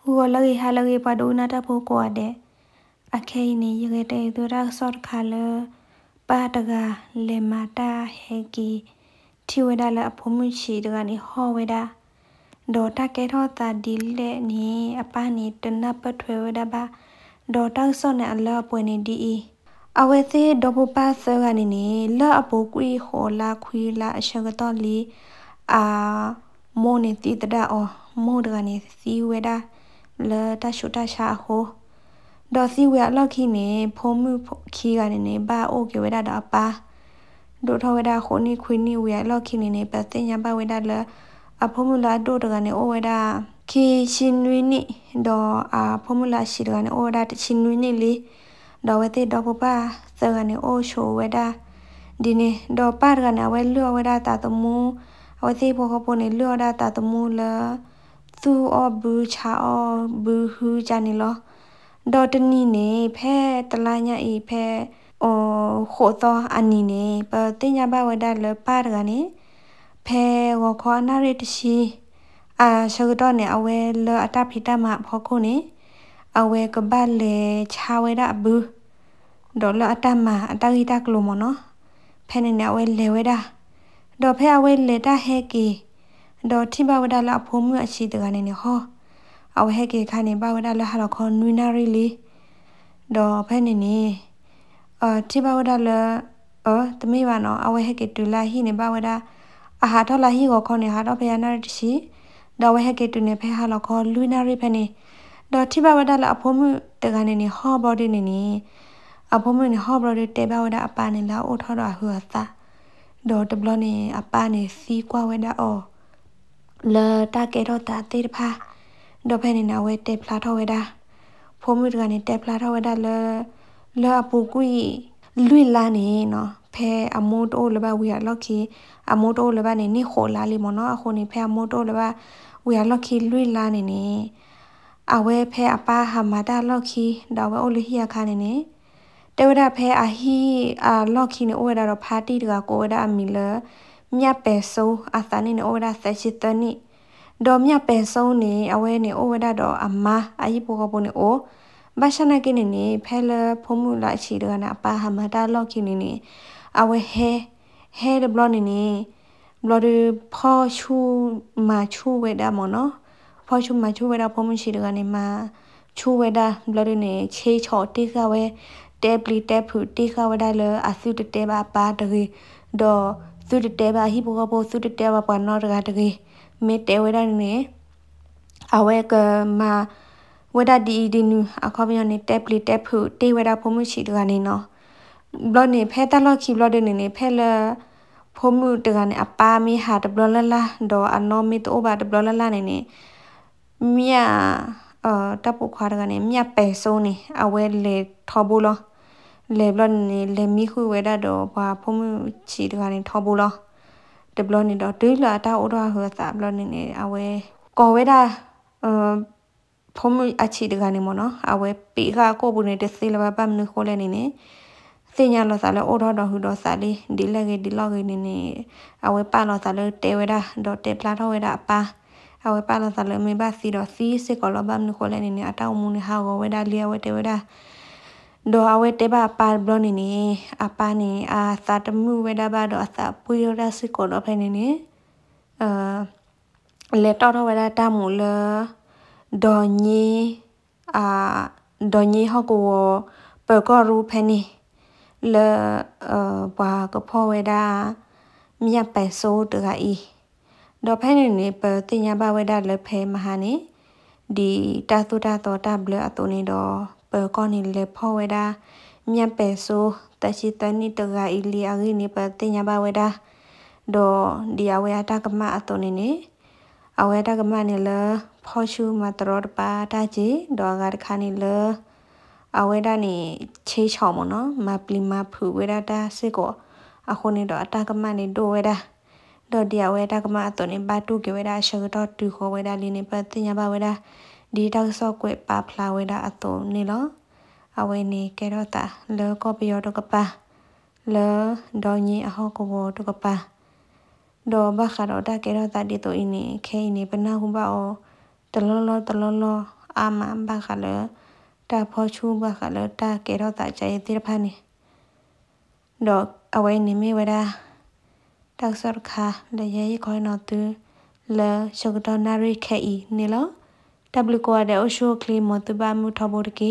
ဟူဝလဂီဟာလဂီပဒူနာတဖိုကွာတဲ့အခဲနေရတဲ့ဒူရာဆော့ခါလပါတကလေမာတာဟေကီထီဝဒလာဖုံမှုရှိတကနေဟောဝဒဒေါ်တာကဲထောတာဒီလေနေအပနေတနပထွေဝဒဘာဒေါ်တာဆော့နဲ့အလောပွေနေဒီအီအဝဲစီဒဘပါဆာကနေနေလအပိုကွီခေါ်လာခွီလာအရှကတော့လီအာမိုနေတီတဒါအောမိုဒကနေစီဝဲတာလတရှုတရှာဟိုဒေါ်စီဝဲလောက်ခိနေဖုံမှုခီကနေနေဘာအိုကေဝဲတာတော့ပါဒိုထဝဲတာခိုနီခွီနီဝဲလောက်ခိနေနေပတင်ညာပါဝဲတာလအဖုံမှုလာဒိုတကနေအိုဝဲတာခီရှင်နွီနီဒေါ်အာဖုံမှုလာရှိတကနေအိုဝဲတာတရှင်နွီနီလီดอเวติดอปปาเซกันโอโชเวดาดิเนดอปากันเวเลือเวดาตาตมูเวติพอคปนเลือดาตาตมูเลသူအဘူချာအဘူဟူဂျာနီလောဒေါ်တနီနေဖဲတလာညာဤဖဲအိုခိုတော့အနီနေပတင်ညာဘဝဒလပါရကနေဖဲဝခေါ်နာရတရှိအာရှုတော့နေအဝဲလအတဖိတမဖောခုနေအဝဲကဘလေချာဝဲရဘူးဒေါ်လာအတမအတောက်ဤတကလိုမနော်ဖဲနေနေအဝဲလေဝဲတာဒေါ်ဖဲအဝဲလေတာဟဲကီဒေါ်ထိဘဝဒလာဖုံးမြအရှိတကနေနေဟောအဝဲဟဲကီခါနေဘဝဒလာဟာခေါ်နွိနာရီလီဒေါ်ဖဲနေနေအာထိဘဝဒလာအော်တမိပါနော်အဝဲဟဲကီတူလာဟိနေဘဝဒါအဟာထော်လာဟိကိုခေါ်နေဟာတော့ဖဲရနာတရှိဒေါ်ဝဲဟဲကီတူနေဖဲဟာလခေါ်လွိနာရီဖဲနေဒါထိပါဝဒလာအဖိုးမှုတကနေနေဟောဘော်ဒီနေနေအဖိုးမှုနေဟောဘော်ဒီတေပါဝဒအပါနေလာအိုထော်တော့ဟူသာဒေါ်တဘလနေအပါနေစီကွာဝဒအောလာတာကေတော့တာတေဖာဒေါ်ဖဲနေနာဝဲတေဖလာထော်ဝဲတာဖိုးမှုတကနေတေဖလာထော်ဝဲတာလာလာအပူကွီလွိလာနေနော်ဖဲအမိုးတိုးလဘဝီရလော့ခီအမိုးတိုးလဘနေနိခိုလာလီမနော်အခုနေဖဲအမိုးတိုးလဘဝီရလော့ခီလွိလာနေနေအဝဲဖဲအပါဟာမာတာလော့ခီဒါဝဲအိုလီဟီယာခါနေနေတေဝဒဖဲအဟီအာလော့ခီနေအိုဝဲဒါတော့ဖာတီတကကိုဝဲဒါအမီလာမြတ်ပဲဆိုအသနိနေအိုဝဲဒါဆက်ရှိတနိဒေါ်မြတ်ပဲဆိုနေအဝဲနေအိုဝဲဒါတော့အမအယိပိုကပိုနေအိုဘာရှနာကိနေနေဖဲလဖုံမူလာချီတကနာအပါဟာမာတာလော့ခီနေနေအဝဲဟဲဟဲဒဘလော့နေနေဘလော့ဒီဖော်ရှူမာချူဝဲဒါမောနော်ဖော်ချူမချူဝဲတာဖုံးမရှိတကနေမှာချူဝဲတာဘလော်ဒင်းနေချေချော်တိကဝဲတဲပလီတဲဖူတိကဝဲတာလအစုတတဲပါပါတကေဒေါ်စုတတဲပါဟိဘောဘောစုတတဲပါပနော်တကတကေမေတဲဝဲတာနေအဝဲကမှာဝဲတာဒီဒီနူအခေါ်ပြောနေတက်ပလီတက်ဖူတေဝဲတာဖုံးမှုရှိတကနေနော်ဘလော့နေဖဲတက်လော့ခီဘလော့နေနေဖဲလဖုံးမှုတကနေအပါမီဟာတဘလော့လလာဒေါ်အနော်မီတိုဘာတဘလော့လလာနေနေမြတ်အာတပ်ပုခွာကနေမြတ်ပဲဆုံးနေအဝဲလေထော်ဘူးလောလေဘလနေလေမီခုဝဲတာတော့ဘာဖုံးချီတကနေထော်ဘူးလောတဘလနေတော့တွေးလာတာဥဒဟောသာဘလနေနေအဝဲကော်ဝဲတာအာဖုံးအချီတကနေမနော်အဝဲပေခါကိုဘူးနေတစီလဘပမနခိုလဲနေနေစင်ညာလောစာလောအော်ဒေါ်တော်ဟူတော်စာလေးဒီလက်ကေဒီလောက်ကေနေနေအဝဲပါလောစာလောတဲဝဲတာတော့တဲပလာတော့ဝဲတာအပါအဝဲပါလာသလမေဘာစီတော့စီစေကလဘမ်နခိုလနေနေအတောက်မူနေဟာကိုဝဲဒါလီယဝဲတေဝဲဒါဒေါ်အဝဲတေဘာပါဘလနေနေအပနေအာသတမှုဝဲဒါဘာတော့အသပူရဒါစေကလဖနေနေအာလေတော်တော့ဝဲဒါတမူလဒေါ်ညေအာဒေါ်ညေဟောကိုပကောရူဖနေလေအာဘာကဖောဝဲဒါမြတ်ပဲဆိုးတကဤတော့ဖဲနေနေပတင်ညာဘဝဒလဖဲမဟာနေဒီတာသုတာတော်တာဘလအတုန်တော့ပကောနေလေဖောဝဒမြတ်ပဲဆိုတရှိတနိတဂါအီလီအဂိနေပတင်ညာဘဝဒတော့ဒီအဝေတာကမအတုန်နေအဝေတာကမနေလဖောရှုမတရောပါတာကြီးတော့ဂါခါနေလအဝေဒနီချေးချော်မနော်မပလီမဖူဝေဒတာစစ်ကိုအခုနေတော့အတာကမနေတို့ဝေဒါတော့တရားဝဲတာကမအတော်နေပါတုကေဝဲတာရှောတော့တူခိုဝဲတာလင်းနေပတ်တင်ရပါဝဲတာဒီတောက်ဆော့ကွဲ့ပါဖလာဝဲတာအတော်နေလောအဝဲနေကေတော့တာလောကောပယောတော့ကပါလောဒေါ်ညင်အဟောကဘောတော့ကပါဒေါ်ဘခါတော့တာကေတော့တာဒီတော့အင်းနေခဲနေပနာဟုပါအောတလောလောတလောလောအာမန်ဘခါလောတာဖောချူဘခါလောတာကေတော့တာချေတိရဖာနေတော့အဝဲနေမေဝဲတာတောက်ဆော့ခါလေရဲခေါ်နော်သူလေရှုကတော်နာရိခဲဤနီလော w ကိုအဒေအရှိုကလီမတဘာမူထဘော်ကီ